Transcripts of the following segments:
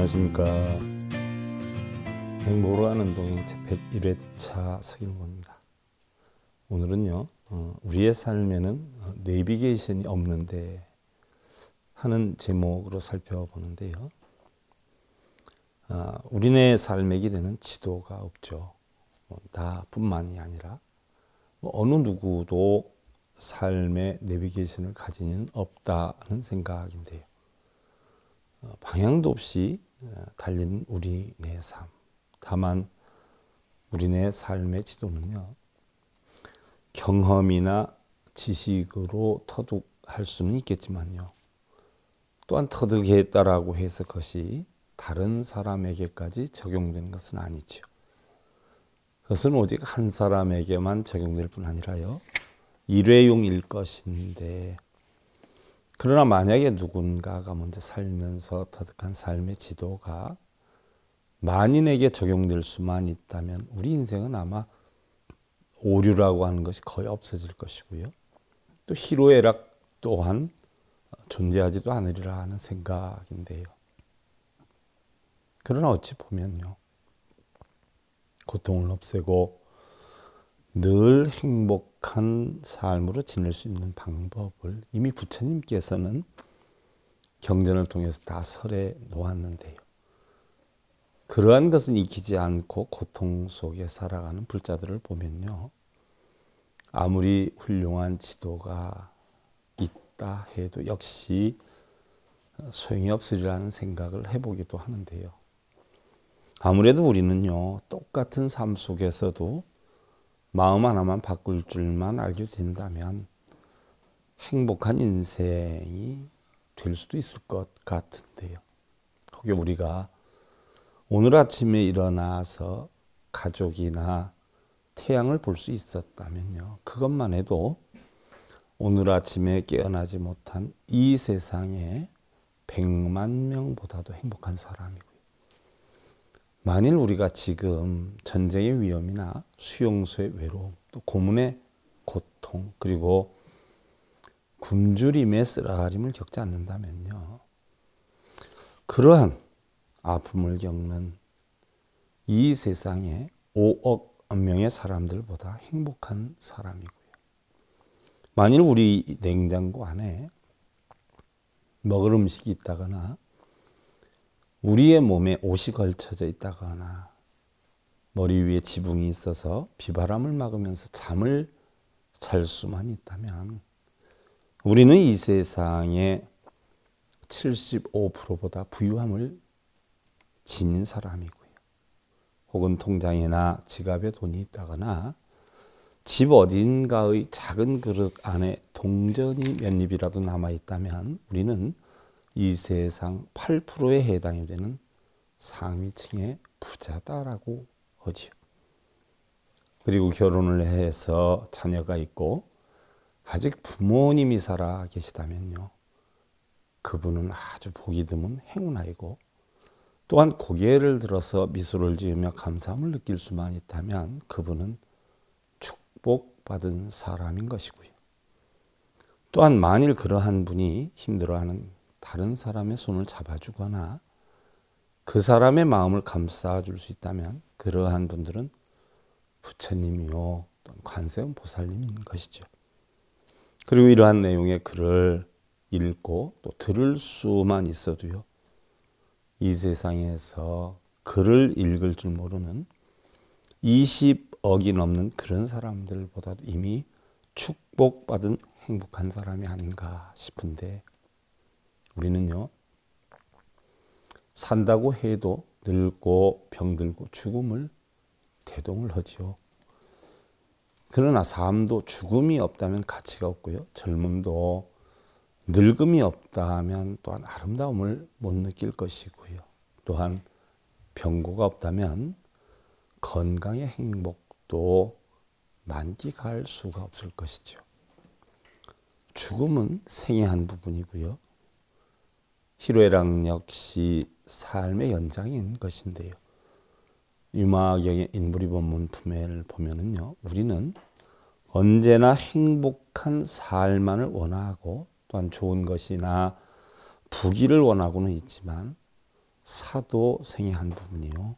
안녕하십니까 행보로 는 동행 1 0 1회차 서기문입니다 오늘은요 어, 우리의 삶에는 어, 내비게이션이 없는데 하는 제목으로 살펴보는데요 아, 우리네 삶의 길에는 지도가 없죠 뭐, 나뿐만이 아니라 뭐, 어느 누구도 삶의 내비게이션을 가지는 없다는 생각인데요 어, 방향도 없이 달린 어, 우리네 삶. 다만 우리네 삶의 지도는요. 경험이나 지식으로 터득할 수는 있겠지만요. 또한 터득했다라고 해서 그것이 다른 사람에게까지 적용되는 것은 아니죠 그것은 오직 한 사람에게만 적용될 뿐 아니라요. 일회용일 것인데 그러나 만약에 누군가가 먼저 살면서 터득한 삶의 지도가 만인에게 적용될 수만 있다면 우리 인생은 아마 오류라고 하는 것이 거의 없어질 것이고요. 또 희로애락 또한 존재하지도 않으리라 하는 생각인데요. 그러나 어찌 보면요. 고통을 없애고 늘 행복 행복한 삶으로 지낼 수 있는 방법을 이미 부처님께서는 경전을 통해서 다 설해 놓았는데요. 그러한 것은 익히지 않고 고통 속에 살아가는 불자들을 보면요. 아무리 훌륭한 지도가 있다 해도 역시 소용이 없으리라는 생각을 해보기도 하는데요. 아무래도 우리는요, 똑같은 삶 속에서도 마음 하나만 바꿀 줄만 알게 된다면 행복한 인생이 될 수도 있을 것 같은데요. 혹여 우리가 오늘 아침에 일어나서 가족이나 태양을 볼 수 있었다면요. 그것만 해도 오늘 아침에 깨어나지 못한 이 세상에 백만 명보다도 행복한 사람이고 만일 우리가 지금 전쟁의 위험이나 수용소의 외로움, 또 고문의 고통, 그리고 굶주림의 쓰라림을 겪지 않는다면요. 그러한 아픔을 겪는 이세상에 5억 명의 사람들보다 행복한 사람이고요. 만일 우리 냉장고 안에 먹을 음식이 있다거나 우리의 몸에 옷이 걸쳐져 있다거나 머리 위에 지붕이 있어서 비바람을 막으면서 잠을 잘 수만 있다면 우리는 이세상에 75%보다 부유함을 지닌 사람이고요. 혹은 통장이나 지갑에 돈이 있다거나 집 어딘가의 작은 그릇 안에 동전이 몇 입이라도 남아 있다면 우리는 이 세상 8%에 해당이 되는 상위층의 부자다라고 하지요. 그리고 결혼을 해서 자녀가 있고 아직 부모님이 살아 계시다면요. 그분은 아주 보기 드문 행운아이고 또한 고개를 들어서 미소를 지으며 감사함을 느낄 수만 있다면 그분은 축복받은 사람인 것이고요. 또한 만일 그러한 분이 힘들어하는 다른 사람의 손을 잡아주거나 그 사람의 마음을 감싸줄 수 있다면 그러한 분들은 부처님이요 또는 관세음 보살님인 것이죠. 그리고 이러한 내용의 글을 읽고 또 들을 수만 있어도요 이 세상에서 글을 읽을 줄 모르는 20억이 넘는 그런 사람들보다도 이미 축복받은 행복한 사람이 아닌가 싶은데 우리는요, 산다고 해도 늙고 병들고 죽음을 대동을 하지요. 그러나 삶도 죽음이 없다면 가치가 없고요. 젊음도 늙음이 없다면 또한 아름다움을 못 느낄 것이고요. 또한 병고가 없다면 건강의 행복도 만끽할 수가 없을 것이죠. 죽음은 생애한 부분이고요. 희로애락 역시 삶의 연장인 것인데요. 유마경의 인부리본 문품회를 보면은요, 우리는 언제나 행복한 삶만을 원하고 또한 좋은 것이나 부기를 원하고는 있지만 사도 생의 한 부분이요.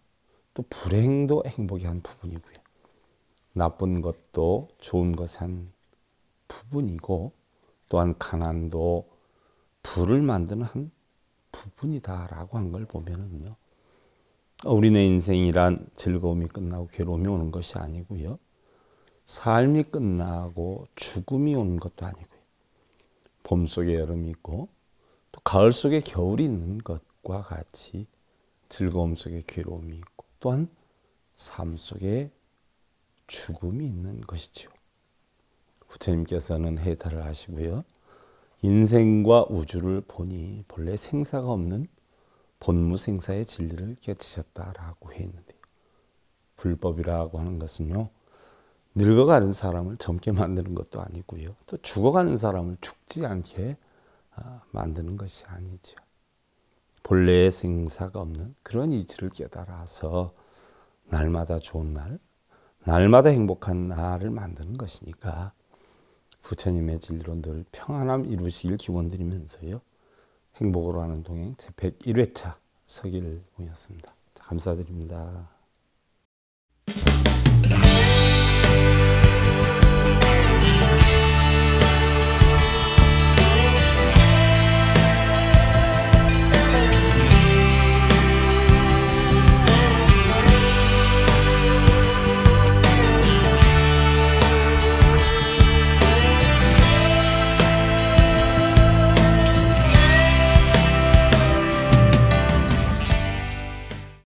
또 불행도 행복의 한 부분이고요. 나쁜 것도 좋은 것의 한 부분이고 또한 가난도 불을 만드는 한 부분이다라고 한 걸 보면은요. 우리네 인생이란 즐거움이 끝나고 괴로움이 오는 것이 아니고요. 삶이 끝나고 죽음이 오는 것도 아니고요. 봄 속에 여름이 있고 또 가을 속에 겨울이 있는 것과 같이 즐거움 속에 괴로움이 있고 또한 삶 속에 죽음이 있는 것이지요. 부처님께서는 해탈을 하시고요. 인생과 우주를 보니 본래 생사가 없는 본무생사의 진리를 깨치셨다라고 했는데 불법이라고 하는 것은요 늙어가는 사람을 젊게 만드는 것도 아니고요 또 죽어가는 사람을 죽지 않게 아, 만드는 것이 아니죠 본래 생사가 없는 그런 이치를 깨달아서 날마다 좋은 날 날마다 행복한 날을 만드는 것이니까 부처님의 진리로 늘 평안함 이루시길 기원드리면서요. 행복으로 하는 동행 제101회차 서기를 모였습니다. 감사드립니다.